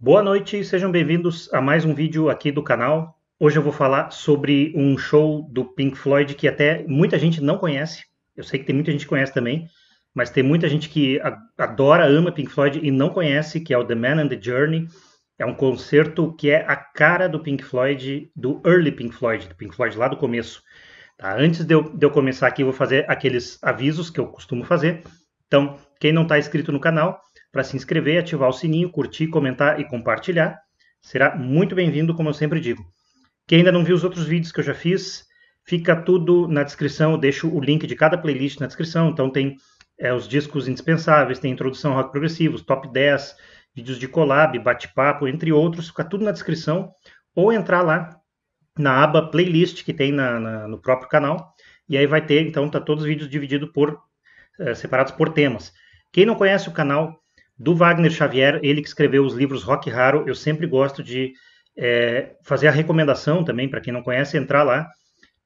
Boa noite, sejam bem-vindos a mais um vídeo aqui do canal. Hoje eu vou falar sobre um show do Pink Floyd que até muita gente não conhece. Eu sei que tem muita gente que conhece também, mas tem muita gente que adora, ama Pink Floyd e não conhece, que é o The Man and the Journey. É um concerto que é a cara do Pink Floyd, do early Pink Floyd, do Pink Floyd lá do começo. Tá? Antes de eu, de eu começar aqui, eu vou fazer aqueles avisos que eu costumo fazer. Então, quem não está inscrito no canal, para se inscrever, ativar o sininho, curtir, comentar e compartilhar. Será muito bem-vindo, como eu sempre digo. Quem ainda não viu os outros vídeos que eu já fiz, fica tudo na descrição. Eu deixo o link de cada playlist na descrição. Então tem é, os discos indispensáveis, tem introdução rock progressivos, top 10, vídeos de collab, bate-papo, entre outros. Fica tudo na descrição. Ou entrar lá na aba playlist que tem na, na, no próprio canal. E aí vai ter, então, tá todos os vídeos divididos por, eh, separados por temas. Quem não conhece o canal, do Wagner Xavier, ele que escreveu os livros Rock Raro, eu sempre gosto de é, fazer a recomendação também, para quem não conhece, entrar lá,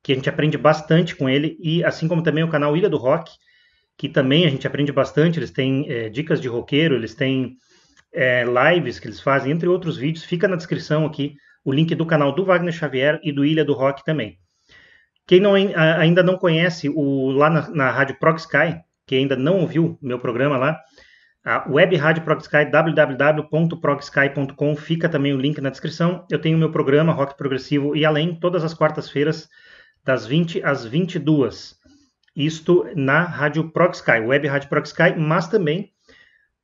que a gente aprende bastante com ele, e assim como também o canal Ilha do Rock, que também a gente aprende bastante, eles têm é, dicas de roqueiro, eles têm é, lives que eles fazem, entre outros vídeos, fica na descrição aqui o link do canal do Wagner Xavier e do Ilha do Rock também. Quem não, ainda não conhece o lá na, na Rádio Sky, que ainda não ouviu meu programa lá, a web rádio Progsky, www.progsky.com, fica também o link na descrição. Eu tenho meu programa Rock Progressivo e Além, todas as quartas-feiras, das 20 às 22. Isto na Rádio Progsky, web rádio Progsky, mas também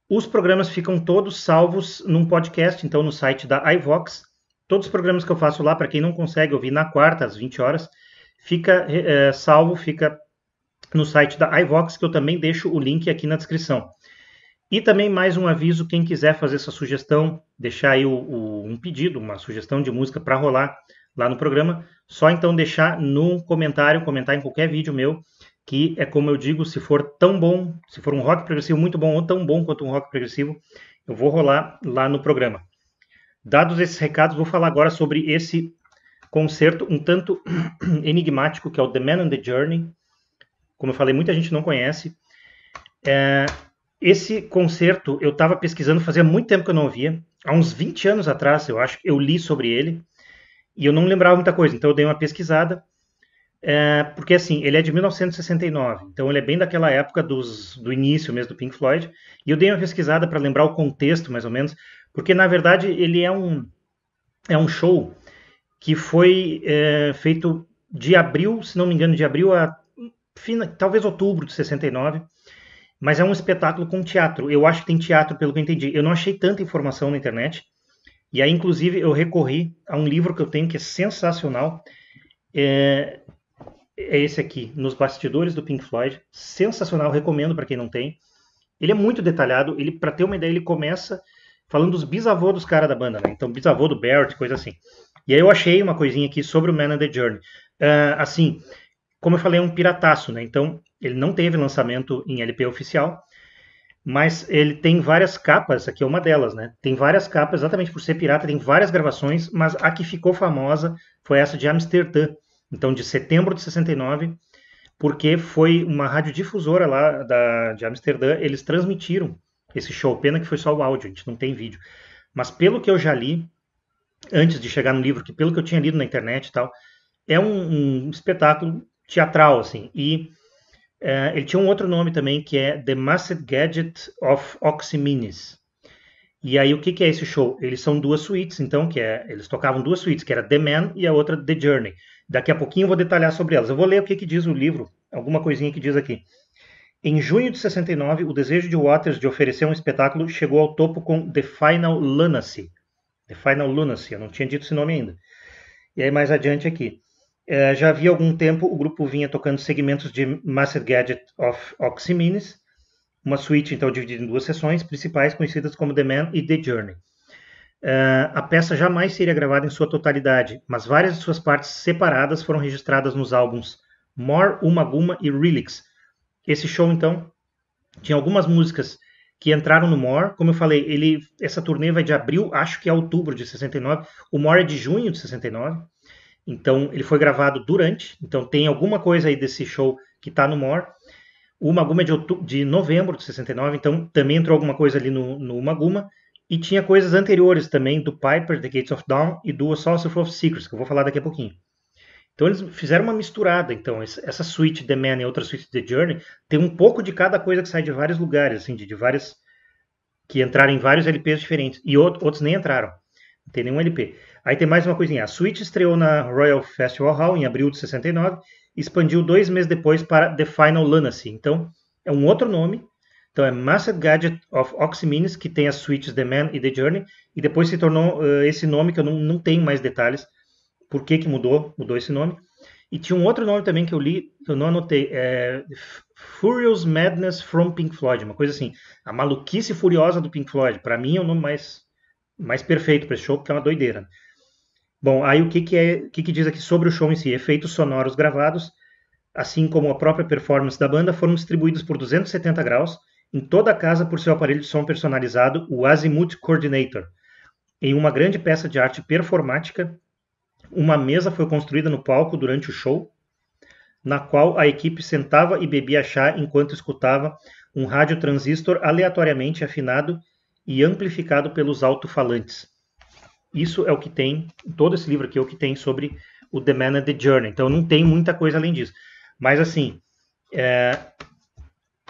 os programas ficam todos salvos num podcast, então no site da iVox. Todos os programas que eu faço lá, para quem não consegue ouvir na quarta, às 20 horas, fica é, salvo, fica no site da iVox, que eu também deixo o link aqui na descrição. E também mais um aviso, quem quiser fazer essa sugestão, deixar aí o, o, um pedido, uma sugestão de música para rolar lá no programa, só então deixar no comentário, comentar em qualquer vídeo meu, que é como eu digo, se for tão bom, se for um rock progressivo muito bom ou tão bom quanto um rock progressivo, eu vou rolar lá no programa. Dados esses recados, vou falar agora sobre esse concerto um tanto enigmático que é o The Man on the Journey. Como eu falei, muita gente não conhece. É, esse concerto eu estava pesquisando fazia muito tempo que eu não ouvia. Há uns 20 anos atrás, eu acho, eu li sobre ele e eu não lembrava muita coisa, então eu dei uma pesquisada. É, porque assim, ele é de 1969, então ele é bem daquela época dos, do início mesmo do Pink Floyd. E eu dei uma pesquisada para lembrar o contexto mais ou menos, porque na verdade ele é um, é um show que foi é, feito de abril, se não me engano, de abril a fina, talvez outubro de 69 mas é um espetáculo com teatro. Eu acho que tem teatro, pelo que eu entendi. Eu não achei tanta informação na internet. E aí, inclusive, eu recorri a um livro que eu tenho que é sensacional. É, é esse aqui, Nos Bastidores do Pink Floyd. Sensacional, recomendo para quem não tem. Ele é muito detalhado. Ele, para ter uma ideia, ele começa falando dos bisavôs dos caras da banda, né? Então, bisavô do Barrett, coisa assim. E aí eu achei uma coisinha aqui sobre o Man and the Journey. Uh, assim, como eu falei, é um pirataço, né? Então, ele não teve lançamento em LP oficial, mas ele tem várias capas, aqui é uma delas, né? Tem várias capas, exatamente por ser pirata, tem várias gravações, mas a que ficou famosa foi essa de Amsterdã, então de setembro de 69, porque foi uma radiodifusora lá da, de Amsterdã, eles transmitiram esse show, pena que foi só o áudio, a gente não tem vídeo. Mas pelo que eu já li, antes de chegar no livro, que pelo que eu tinha lido na internet e tal, é um, um espetáculo teatral, assim, e é, ele tinha um outro nome também que é The Massive Gadget of Oxyminis. E aí o que, que, é esse show? Eles são duas suítes, então que é, eles tocavam duas suítes, que era The Man e a outra The Journey. Daqui a pouquinho eu vou detalhar sobre elas. Eu vou ler o que, que diz o livro, alguma coisinha que diz aqui. Em junho de 69, o desejo de Waters de oferecer um espetáculo chegou ao topo com The Final Lunacy. The Final Lunacy, eu não tinha dito esse nome ainda. E aí mais adiante aqui. É, já havia algum tempo o grupo vinha tocando segmentos de Master Gadget of Oxymines, uma suíte então dividida em duas sessões principais conhecidas como The Man e The Journey. Uh, a peça jamais seria gravada em sua totalidade, mas várias de suas partes separadas foram registradas nos álbuns More, Uma Guma e Relics. Esse show, então, tinha algumas músicas que entraram no More. Como eu falei, ele, essa turnê vai de abril, acho que é outubro de 69. O More é de junho de 69. Então, ele foi gravado durante. Então, tem alguma coisa aí desse show que está no More. O Maguma é de, outubro, de novembro de 69, então também entrou alguma coisa ali no, no Maguma. E tinha coisas anteriores também do Piper, The Gates of Dawn e do A of Secrets, que eu vou falar daqui a pouquinho. Então eles fizeram uma misturada. Então essa suite The Man e outra suite The Journey tem um pouco de cada coisa que sai de vários lugares, assim, de, de várias que entraram em vários LPs diferentes e outros nem entraram tem nenhum LP. Aí tem mais uma coisinha. A Switch estreou na Royal Festival Hall em abril de 69 expandiu dois meses depois para The Final Lunacy. Então, é um outro nome. Então, é Massive Gadget of Oxyminis, que tem as Switches The Man e The Journey. E depois se tornou uh, esse nome, que eu não, não tenho mais detalhes. Por que, que mudou? Mudou esse nome. E tinha um outro nome também que eu li, que eu não anotei. É Furious Madness from Pink Floyd. Uma coisa assim. A maluquice furiosa do Pink Floyd. Para mim, é o um nome mais mais perfeito para esse show, porque é uma doideira. Né? Bom, aí o que, que é, o que, que diz aqui sobre o show em si? Efeitos sonoros gravados, assim como a própria performance da banda, foram distribuídos por 270 graus em toda a casa por seu aparelho de som personalizado, o Azimuth Coordinator. Em uma grande peça de arte performática, uma mesa foi construída no palco durante o show, na qual a equipe sentava e bebia chá enquanto escutava um rádio transistor aleatoriamente afinado e amplificado pelos alto-falantes. Isso é o que tem, todo esse livro aqui é o que tem sobre o The Man and the Journey. Então não tem muita coisa além disso. Mas assim, é,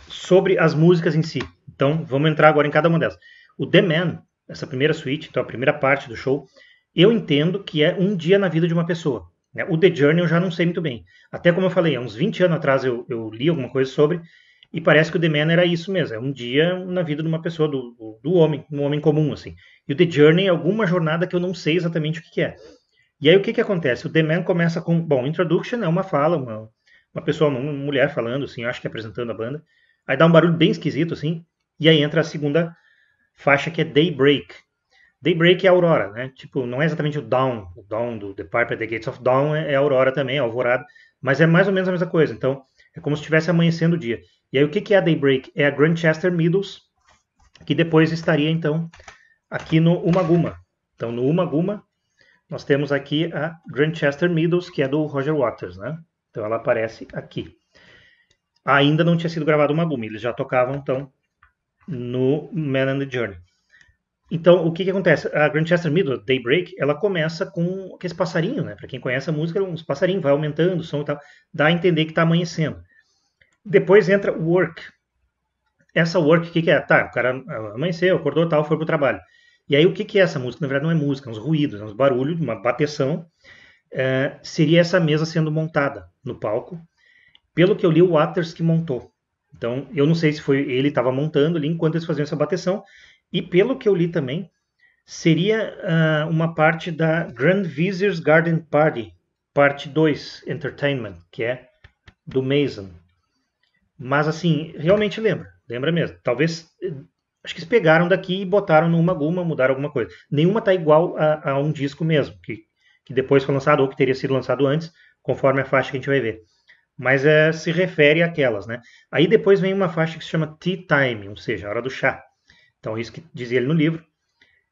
sobre as músicas em si. Então vamos entrar agora em cada uma delas. O The Man, essa primeira suíte, então a primeira parte do show, eu entendo que é um dia na vida de uma pessoa. Né? O The Journey eu já não sei muito bem. Até como eu falei, há uns 20 anos atrás eu, eu li alguma coisa sobre, e parece que o The Man era isso mesmo, é um dia na vida de uma pessoa, do, do, homem, um homem comum, assim. E o The Journey é alguma jornada que eu não sei exatamente o que, que é. E aí o que, que acontece? O The Man começa com, bom, introduction é uma fala, uma, uma pessoa, uma mulher falando, assim, acho que apresentando a banda. Aí dá um barulho bem esquisito, assim, e aí entra a segunda faixa que é Daybreak. Daybreak é Aurora, né? Tipo, não é exatamente o Dawn, o Dawn do The Piper, The Gates of Dawn é, é Aurora também, é Alvorada, mas é mais ou menos a mesma coisa. Então, é como se estivesse amanhecendo o dia. E aí o que, é a Daybreak? É a Grandchester Meadows, que depois estaria então aqui no Umaguma. Então no Umaguma nós temos aqui a Grandchester Meadows, que é do Roger Waters, né? Então ela aparece aqui. Ainda não tinha sido gravado uma guma, eles já tocavam então no Man and the Journey. Então, o que, que acontece? A Grandchester Meadows, Daybreak, ela começa com aquele passarinho, né? Para quem conhece a música, uns passarinhos vai aumentando o som e tal, dá a entender que está amanhecendo. Depois entra work. Essa work, o que, que, é? Tá, o cara amanheceu, acordou tal, foi pro trabalho. E aí, o que, que é essa música? Na verdade, não é música, é uns ruídos, é uns barulhos, uma bateção. É, seria essa mesa sendo montada no palco. Pelo que eu li, o Waters que montou. Então, eu não sei se foi ele estava montando ali enquanto eles faziam essa bateção. E pelo que eu li também, seria uh, uma parte da Grand Vizier's Garden Party, parte 2, Entertainment, que é do Mason. Mas, assim, realmente lembra. Lembra mesmo. Talvez. Acho que eles pegaram daqui e botaram numa alguma, mudaram alguma coisa. Nenhuma tá igual a, a um disco mesmo, que, que depois foi lançado ou que teria sido lançado antes, conforme a faixa que a gente vai ver. Mas é, se refere àquelas, né? Aí depois vem uma faixa que se chama Tea Time, ou seja, a hora do chá. Então, isso que dizia ele no livro.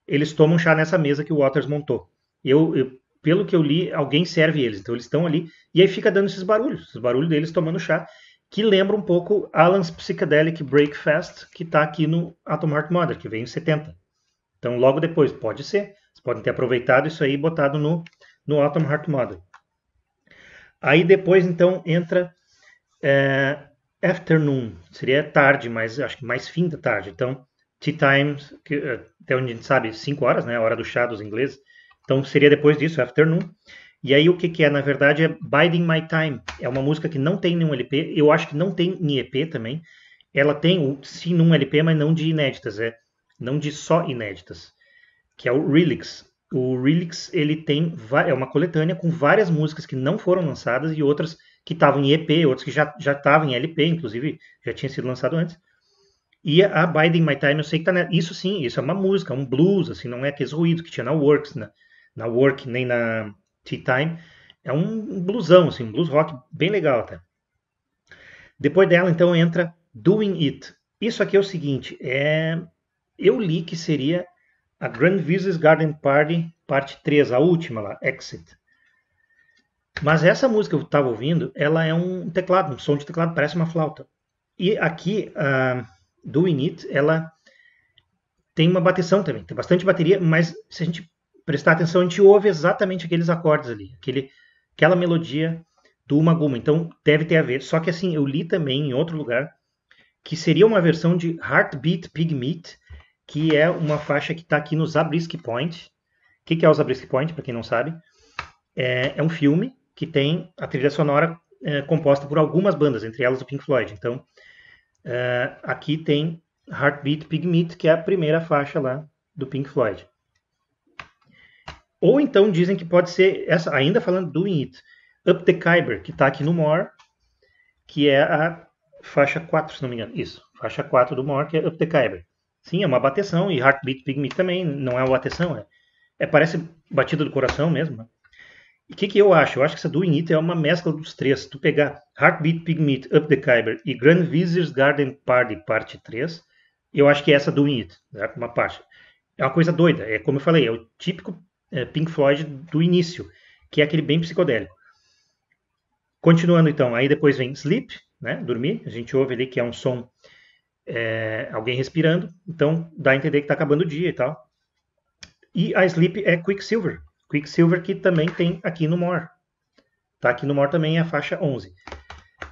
Eles tomam chá nessa mesa que o Waters montou. eu, eu pelo que eu li, alguém serve eles. Então eles estão ali e aí fica dando esses barulhos, os barulhos deles tomando chá que lembra um pouco Alan's Psychedelic Breakfast, que está aqui no Atom Heart Mother, que veio em 70. Então, logo depois, pode ser. Vocês podem ter aproveitado isso aí e botado no, no Atom Heart Mother. Aí depois, então, entra é, Afternoon, seria tarde, mas acho que mais fim da tarde. Então, Tea Time, que, eh, até onde a gente sabe, 5 horas, né? A hora do chá dos ingleses. Então, seria depois disso, Afternoon. E aí o que, que é, na verdade, é Biding My Time. É uma música que não tem nenhum LP, eu acho que não tem em EP também. Ela tem, sim, num LP, mas não de inéditas, é não de só inéditas, que é o Relix. O Relix, ele tem, é uma coletânea com várias músicas que não foram lançadas e outras que estavam em EP, outras que já estavam em LP, inclusive, já tinha sido lançado antes. E a Biding My Time, eu sei que tá. Né? Isso sim, isso é uma música, um blues, assim, não é aqueles ruídos que tinha na Works, na na Work, nem na, Tea Time. É um bluesão, assim, um blues rock bem legal até. Depois dela, então, entra Doing It. Isso aqui é o seguinte, é... eu li que seria a Grand Viziers Garden Party, parte 3, a última lá, Exit. Mas essa música que eu estava ouvindo, ela é um teclado, um som de teclado, parece uma flauta. E aqui, uh, Doing It, ela tem uma bateção também, tem bastante bateria, mas se a gente prestar atenção, a gente ouve exatamente aqueles acordes ali, aquele, aquela melodia do Uma Guma. Então, deve ter a ver. Só que assim, eu li também em outro lugar que seria uma versão de Heartbeat Pig Meat, que é uma faixa que está aqui no Zabriskie Point. O que, que, é o Zabriskie Point, para quem não sabe? É, é, um filme que tem a trilha sonora é, composta por algumas bandas, entre elas o Pink Floyd. Então, é, aqui tem Heartbeat Pig Meat, que é a primeira faixa lá do Pink Floyd. Ou então dizem que pode ser, essa, ainda falando do It, Up the Khyber, que está aqui no Mor, que é a faixa 4, se não me engano. Isso, faixa 4 do Mor, que é Up the Khyber. Sim, é uma bateção, e Heartbeat Pigment também, não é uma bateção, é, é parece batida do coração mesmo. Né? E o que, que, eu acho? Eu acho que essa do It é uma mescla dos três. Se tu pegar Heartbeat Pigment, Up the Khyber e Grand Vizier's Garden Party, parte 3, eu acho que é essa do It, né? uma parte. É uma coisa doida, é como eu falei, é o típico é, Pink Floyd do início, que é aquele bem psicodélico. Continuando então, aí depois vem Sleep, né? Dormir. A gente ouve ali que é um som, é, alguém respirando. Então dá a entender que está acabando o dia e tal. E a Sleep é Quicksilver. Quicksilver que também tem aqui no More. Tá? Aqui no More também é a faixa 11.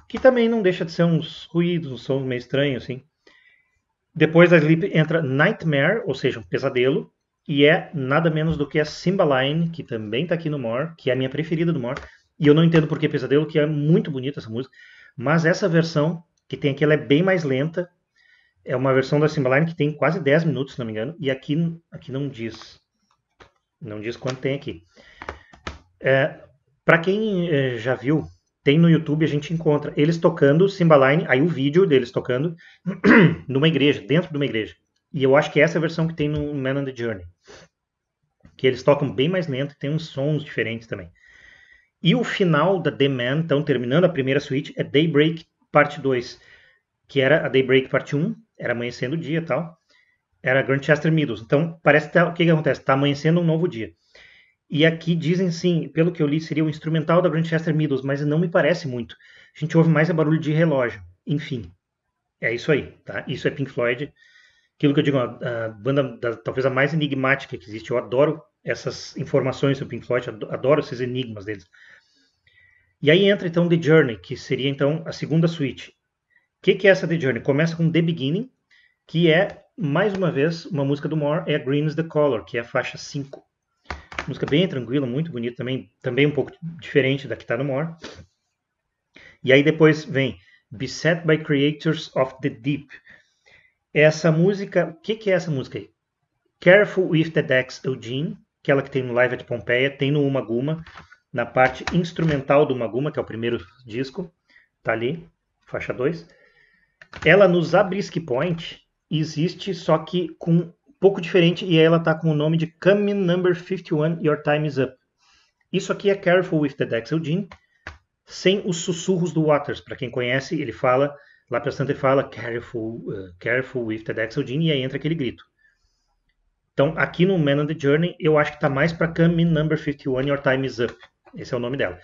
Que também não deixa de ser uns ruídos, um som meio estranho, assim. Depois da Sleep entra Nightmare, ou seja, um pesadelo. E é nada menos do que a Cymbaline, que também está aqui no More, que é a minha preferida do More. E eu não entendo por que Pesadelo, que é muito bonita essa música. Mas essa versão que tem aqui, ela é bem mais lenta. É uma versão da Cymbaline que tem quase 10 minutos, se não me engano. E aqui, aqui não diz. Não diz quanto tem aqui. É, Para quem é, já viu, tem no YouTube, a gente encontra eles tocando Cymbaline, aí o vídeo deles tocando numa igreja, dentro de uma igreja. E eu acho que é essa versão que tem no Man on the Journey. Que eles tocam bem mais lento e tem uns sons diferentes também. E o final da The Man, então terminando a primeira suíte, é Daybreak Parte 2. Que era a Daybreak Parte 1, era amanhecendo o dia e tal. Era Grandchester Meadows. Então, parece que tá, o que, que acontece? Está amanhecendo um novo dia. E aqui dizem sim, pelo que eu li, seria o instrumental da Grandchester Meadows, mas não me parece muito. A gente ouve mais a barulho de relógio. Enfim, é isso aí, tá? Isso é Pink Floyd aquilo que eu digo, a, a banda da, talvez a mais enigmática que existe. Eu adoro essas informações sobre Pink Floyd, adoro esses enigmas deles. E aí entra então The Journey, que seria então a segunda suíte. O que, que, é essa The Journey? Começa com The Beginning, que é, mais uma vez, uma música do Moore, é Green is the Color, que é a faixa 5. Música bem tranquila, muito bonita também, também um pouco diferente da que está no Moore. E aí depois vem Beset by Creators of the Deep, essa música, o que, que é essa música aí? Careful with the Dex Eugene, aquela é que tem no Live de Pompeia, tem no Uma Guma, na parte instrumental do Uma Guma, que é o primeiro disco, tá ali, faixa 2. Ela no Zabriskie Point existe, só que com um pouco diferente, e ela tá com o nome de Coming Number 51, Your Time Is Up. Isso aqui é Careful with the Dex Eugene, sem os sussurros do Waters. Para quem conhece, ele fala lá para Santa fala careful, uh, careful with Tedexaldine, e aí entra aquele grito. Então, aqui no Man on the Journey, eu acho que está mais para Come in Number 51, Your Time is Up. Esse é o nome dela.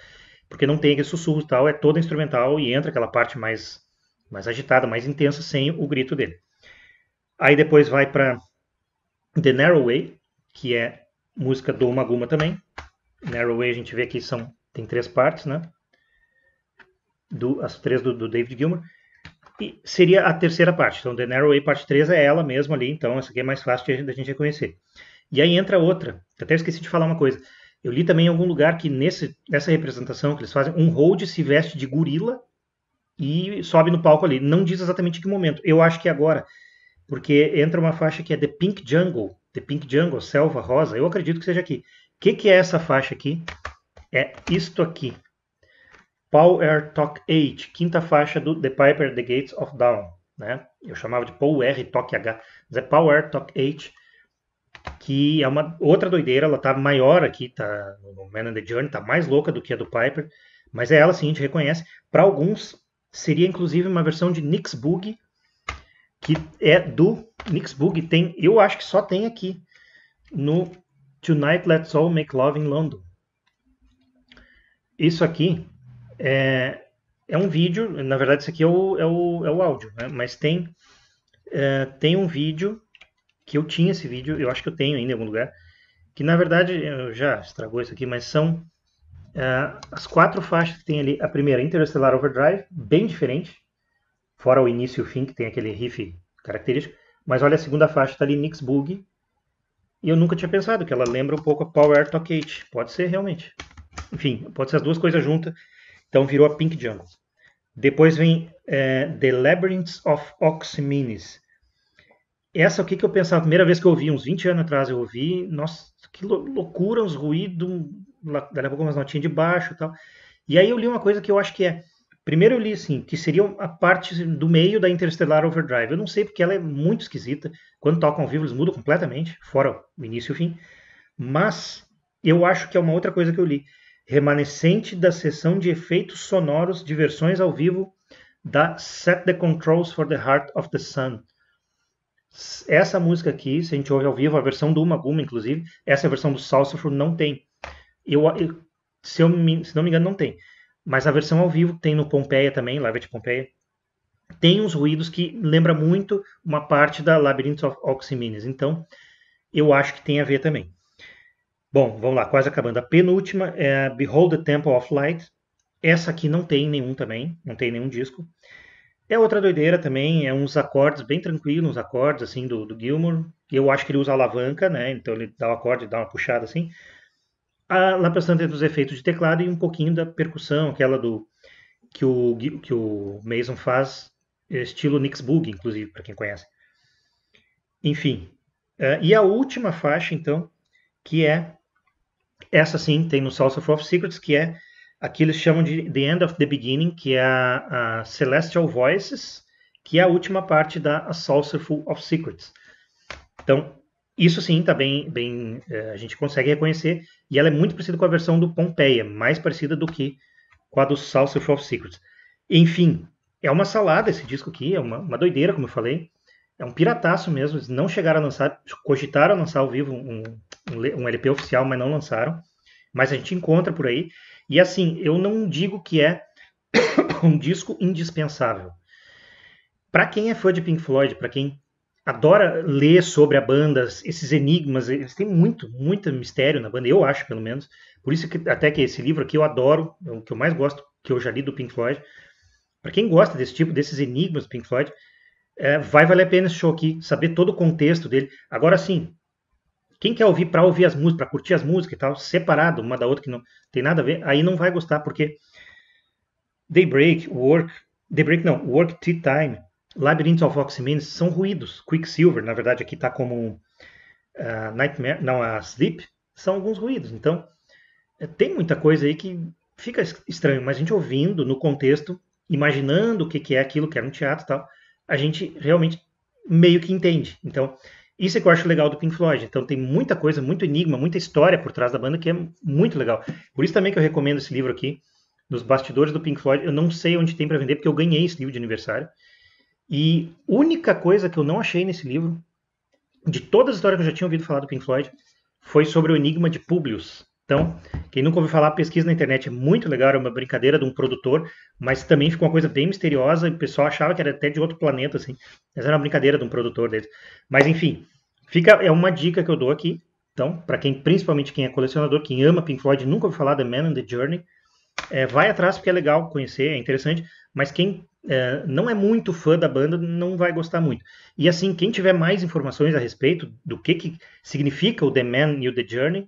Porque não tem aquele sussurro e tal, é toda instrumental e entra aquela parte mais, mais agitada, mais intensa, sem o grito dele. Aí depois vai para The Narrow Way, que é música do Maguma também. Narrow Way a gente vê aqui são, tem três partes, né? Do, as três do, do David Gilmour. E seria a terceira parte. Então, The Narrow Way, parte 3 é ela mesma ali. Então, essa aqui é mais fácil da gente reconhecer. E aí entra outra. Até esqueci de falar uma coisa. Eu li também em algum lugar que nesse, nessa representação que eles fazem, um hold se veste de gorila e sobe no palco ali. Não diz exatamente que momento. Eu acho que é agora. Porque entra uma faixa que é The Pink Jungle. The Pink Jungle, Selva Rosa. Eu acredito que seja aqui. O que, que é essa faixa aqui? É isto aqui. Paul R. Talk 8, quinta faixa do The Piper, The Gates of Dawn. Né? Eu chamava de Paul R. Talk H, mas é Paul R. Talk 8, que é uma outra doideira, ela tá maior aqui, tá no Man and the Journey, tá mais louca do que a do Piper, mas é ela sim, a gente reconhece. Para alguns, seria inclusive uma versão de Nix Bug, que é do Nix Bug, tem, eu acho que só tem aqui, no Tonight Let's All Make Love in London. Isso aqui é, é um vídeo, na verdade, isso aqui é o, é o, é o áudio, né? mas tem, é, tem um vídeo que eu tinha esse vídeo, eu acho que eu tenho ainda em algum lugar, que na verdade eu já estragou isso aqui, mas são é, as quatro faixas que tem ali. A primeira, Interstellar Overdrive, bem diferente, fora o início e o fim, que tem aquele riff característico. Mas olha, a segunda faixa está ali, Nix Bug, e eu nunca tinha pensado que ela lembra um pouco a Power Arcade. Pode ser realmente. Enfim, pode ser as duas coisas juntas. Então virou a Pink Jungle. Depois vem é, The Labyrinths of Oxymines. Essa o que, que eu pensava, a primeira vez que eu ouvi, uns 20 anos atrás eu ouvi, nossa, que loucura, uns ruídos, daqui a pouco umas notinhas de baixo e tal. E aí eu li uma coisa que eu acho que é, primeiro eu li assim, que seria a parte do meio da Interstellar Overdrive. Eu não sei porque ela é muito esquisita, quando tocam ao vivo eles mudam completamente, fora o início e o fim. Mas eu acho que é uma outra coisa que eu li, remanescente da sessão de efeitos sonoros de versões ao vivo da Set the Controls for the Heart of the Sun. Essa música aqui, se a gente ouve ao vivo, a versão do uma Guma, inclusive, essa versão do Salsafro não tem. Eu, eu, se, eu me, se não me engano, não tem. Mas a versão ao vivo tem no Pompeia também, Live at Pompeia. Tem uns ruídos que lembra muito uma parte da Labyrinth of Oxymines. Então, eu acho que tem a ver também. Bom, vamos lá, quase acabando. A penúltima é Behold the Temple of Light. Essa aqui não tem nenhum também, não tem nenhum disco. É outra doideira também, é uns acordes bem tranquilos, uns acordes assim do, do Gilmour. Eu acho que ele usa alavanca, né? Então ele dá o um acorde, dá uma puxada assim. A, lá pensando entre os efeitos de teclado e um pouquinho da percussão, aquela do que o, que o Mason faz, é estilo Nix Bug, inclusive, para quem conhece. Enfim. Uh, e a última faixa, então, que é essa sim tem no Saucer of Secrets, que é aqui eles chamam de The End of the Beginning, que é a, a Celestial Voices, que é a última parte da a Saucerful of Secrets. Então, isso sim está bem, bem é, a gente consegue reconhecer, e ela é muito parecida com a versão do Pompeia, mais parecida do que com a do Saucerful of Secrets. Enfim, é uma salada esse disco aqui, é uma, uma doideira, como eu falei é um pirataço mesmo. Eles não chegaram a lançar, cogitaram lançar ao vivo um, um, um, LP oficial, mas não lançaram. Mas a gente encontra por aí. E assim, eu não digo que é um disco indispensável. Para quem é fã de Pink Floyd, para quem adora ler sobre a banda, esses enigmas, eles têm muito, muito mistério na banda, eu acho, pelo menos. Por isso que até que esse livro aqui eu adoro, é o que eu mais gosto, que eu já li do Pink Floyd. Para quem gosta desse tipo, desses enigmas do Pink Floyd, é, vai valer a pena esse show aqui, saber todo o contexto dele. Agora sim, quem quer ouvir para ouvir as músicas, para curtir as músicas e tal, separado uma da outra que não tem nada a ver, aí não vai gostar, porque Daybreak, Work, Daybreak não, Work Tea Time, Labyrinth of Oximenes são ruídos. Quicksilver, na verdade, aqui está como uh, Nightmare, não, a uh, Sleep, são alguns ruídos. Então, é, tem muita coisa aí que fica estranho, mas a gente ouvindo no contexto, imaginando o que, que é aquilo, que era um teatro e tal, a gente realmente meio que entende. Então, isso é que eu acho legal do Pink Floyd. Então, tem muita coisa, muito enigma, muita história por trás da banda que é muito legal. Por isso também que eu recomendo esse livro aqui, dos bastidores do Pink Floyd. Eu não sei onde tem para vender, porque eu ganhei esse livro de aniversário. E única coisa que eu não achei nesse livro, de todas as histórias que eu já tinha ouvido falar do Pink Floyd, foi sobre o enigma de Publius, então, quem nunca ouviu falar, pesquisa na internet é muito legal, era é uma brincadeira de um produtor, mas também ficou uma coisa bem misteriosa e o pessoal achava que era até de outro planeta, assim. Mas era uma brincadeira de um produtor dele. Mas enfim, fica é uma dica que eu dou aqui. Então, para quem, principalmente quem é colecionador, quem ama Pink Floyd, nunca ouviu falar The Man and the Journey, é, vai atrás porque é legal conhecer, é interessante. Mas quem é, não é muito fã da banda não vai gostar muito. E assim, quem tiver mais informações a respeito do que, que significa o The Man e o The Journey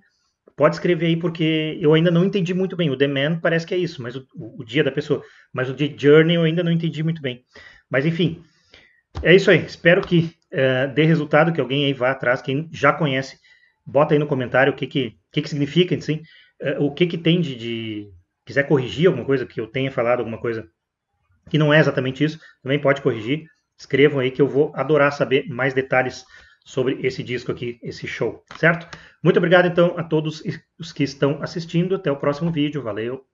Pode escrever aí, porque eu ainda não entendi muito bem. O The Man parece que é isso, mas o, o dia da pessoa. Mas o The Journey eu ainda não entendi muito bem. Mas enfim, é isso aí. Espero que uh, dê resultado, que alguém aí vá atrás. Quem já conhece, bota aí no comentário o que, que, que, que significa, assim, uh, o que, que tem de, de. Quiser corrigir alguma coisa, que eu tenha falado alguma coisa que não é exatamente isso, também pode corrigir. Escrevam aí que eu vou adorar saber mais detalhes sobre esse disco aqui, esse show, certo? Muito obrigado então a todos os que estão assistindo. Até o próximo vídeo. Valeu!